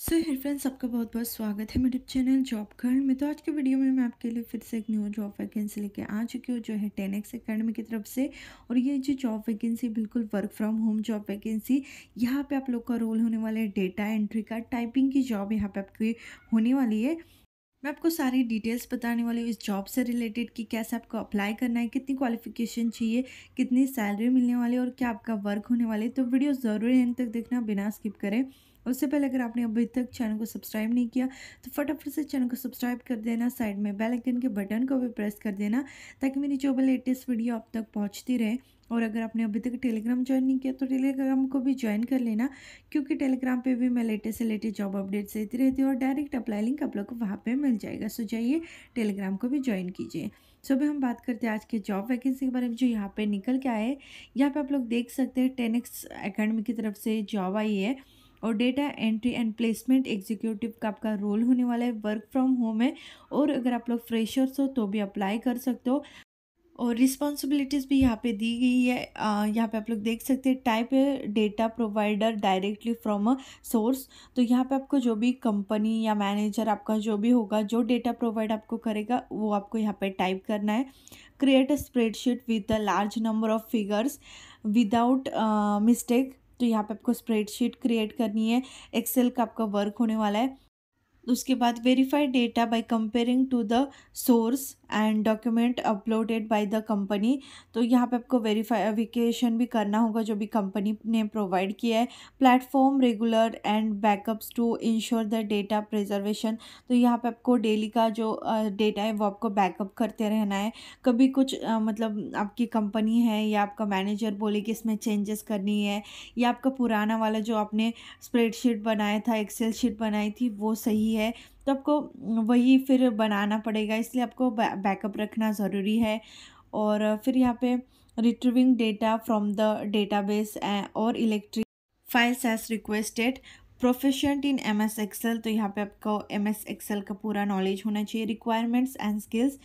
so here friends आपका बहुत बहुत स्वागत है मेरे चैनल जॉब कर्ण में तो आज के वीडियो में मैं आपके लिए फिर से एक न्यू जॉब वैकेंसी लेके आ चुकी हूँ जो है टेन एक्स अकेडमी की तरफ से और ये जो जॉब वैकेंसी बिल्कुल work from home job vacancy यहाँ पे आप लोग का रोल होने वाला है डेटा एंट्री का टाइपिंग की जॉब यहाँ पर आपकी होने वाली है मैं आपको सारी डिटेल्स बताने वाली हूँ इस जॉब से रिलेटेड कि कैसे आपको अप्लाई करना है कितनी क्वालिफिकेशन चाहिए कितनी सैलरी मिलने वाली है और क्या आपका वर्क होने वाले है तो वीडियो ज़रूर एंड तक देखना बिना स्किप करें उससे पहले अगर आपने अभी तक चैनल को सब्सक्राइब नहीं किया तो फटाफट से चैनल को सब्सक्राइब कर देना साइड में बेल आइकन के बटन को भी प्रेस कर देना ताकि मेरी जो भी लेटेस्ट वीडियो आप तक पहुँचती रहे और अगर आपने अभी तक टेलीग्राम ज्वाइन नहीं किया तो टेलीग्राम को भी ज्वाइन कर लेना क्योंकि टेलीग्राम पे भी मैं लेटेस्ट से लेटेस्ट जॉब अपडेट्स देती रहती हूँ और डायरेक्ट अप्लाई लिंक आप लोग को वहाँ पर मिल जाएगा सो जाइए टेलीग्राम को भी ज्वाइन कीजिए सो अभी हम बात करते हैं आज के जॉब वैकेंसी के बारे में जो यहाँ पर निकल के आए यहाँ पर आप लोग देख सकते हैं टेन एक्स अकेडमी की तरफ से जॉब आई है और data entry and placement executive का आपका रोल होने वाला है वर्क फ्रॉम होम है और अगर आप लोग फ्रेशर्स हो तो भी अप्लाई कर सकते हो और रिस्पॉन्सिबिलिटीज़ भी यहाँ पे दी गई है यहाँ पे आप लोग देख सकते हैं type data provider directly from a source तो यहाँ पे आपको जो भी कंपनी या मैनेजर आपका जो भी होगा जो डेटा प्रोवाइड आपको करेगा वो आपको यहाँ पे टाइप करना है create a spreadsheet with a large number of figures without mistake तो यहाँ पे आपको स्प्रेडशीट क्रिएट करनी है एक्सेल का आपका वर्क होने वाला है उसके बाद verify data by comparing to the source and document uploaded by the company तो यहाँ पे आपको वेरीफाइविकेशन भी करना होगा जो भी कंपनी ने प्रोवाइड किया है platform regular and backups to ensure the data preservation तो यहाँ पे आपको डेली का जो डेटा है वो आपको बैकअप करते रहना है कभी कुछ आ, मतलब आपकी कंपनी है या आपका मैनेजर बोले कि इसमें चेंजेस करनी है या आपका पुराना वाला जो आपने स्प्रेडशीट बनाया था एक्सेल शीट बनाई थी वो सही है है तो आपको वही फिर बनाना पड़ेगा इसलिए आपको बैकअप रखना ज़रूरी है और फिर यहाँ पे retrieving data from the database और electric files as requested proficient in M S Excel तो यहाँ पे आपको एम एस एक्सेल का पूरा नॉलेज होना चाहिए requirements and skills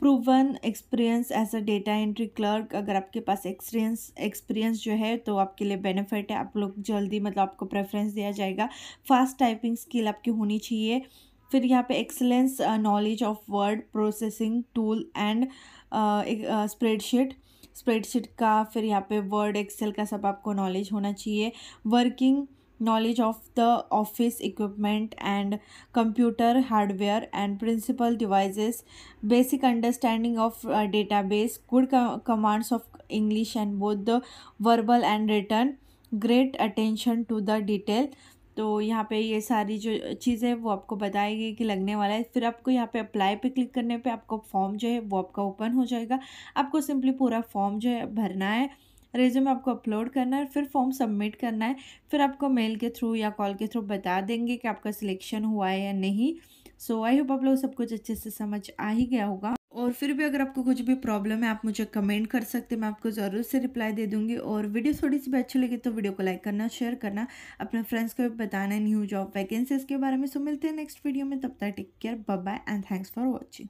proven experience as a data entry clerk अगर आपके पास एक्सपीरियंस एक्सपीरियंस जो है तो आपके लिए बेनिफिट है आप लोग जल्दी मतलब आपको प्रेफरेंस दिया जाएगा फास्ट टाइपिंग स्किल आपकी होनी चाहिए फिर यहाँ पे excellence knowledge of word processing tool and spreadsheet spreadsheet का फिर यहाँ पे वर्ड एक्सेल का सब आपको नॉलेज होना चाहिए working knowledge of the office equipment and computer hardware and principal devices basic understanding of database good commands of English and both verbal and written great attention to the detail तो यहाँ पे ये सारी जो चीज़ें वो आपको बताई गई कि लगने वाला है फिर आपको यहाँ पे अप्लाई पे क्लिक करने पे आपको फॉर्म जो है वो आपका ओपन हो जाएगा आपको सिंपली पूरा फॉर्म जो है भरना है रेज्यूम आपको अपलोड करना है फिर फॉर्म सबमिट करना है फिर आपको मेल के थ्रू या कॉल के थ्रू बता देंगे कि आपका सिलेक्शन हुआ है या नहीं सो आई होप आप लोग सब कुछ अच्छे से समझ आ ही गया होगा और फिर भी अगर आपको कुछ भी प्रॉब्लम है आप मुझे कमेंट कर सकते हैं मैं आपको ज़रूर से रिप्लाई दे दूँगी और वीडियो थोड़ी सी भी अच्छी लगी तो वीडियो को लाइक करना शेयर करना अपने फ्रेंड्स को भी बताना न्यू जॉब वैकेंसीज के बारे में सो मिलते हैं नेक्स्ट वीडियो में तब तक take care bye bye and thanks for watching